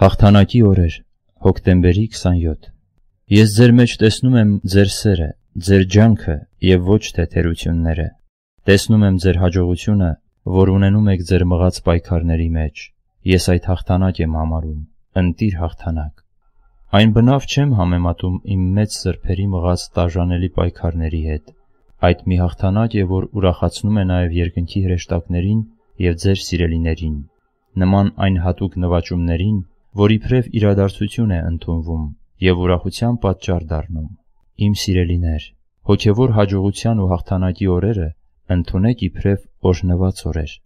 Հաղթանակի օրեր, հոկտեմբերի 27։ Ես ձեր մեջ տեսնում եմ ձեր սերը, ձեր ջանքը եւ ոչ թե թերությունները։ Տեսնում եմ ձեր հաջողությունը, որ ունենում եք ձեր մղած պայքարների մեջ։ Ես այդ հաղթանակ եմ համարում, ընտիր հաղթանակ։ Այն բնավ չեմ համեմատում իմ մեծ սրբերի մղած տաժանելի պայքարների հետ։ Այդ մի հաղթանակ է, որ ուրախացնում է նաև երկնքի հրեշտակներին եւ ձեր սիրելիներին։ Նման այն հատուկ նվաճումներին, որ իբրև իրադարձություն է ընդունվում և ուրախության պատճառ դառնում։ Իմ սիրելիներ, հոգևոր հաջողության ու հաղթանակի օրերը ընդունեք իբրև օրհնված օրեր,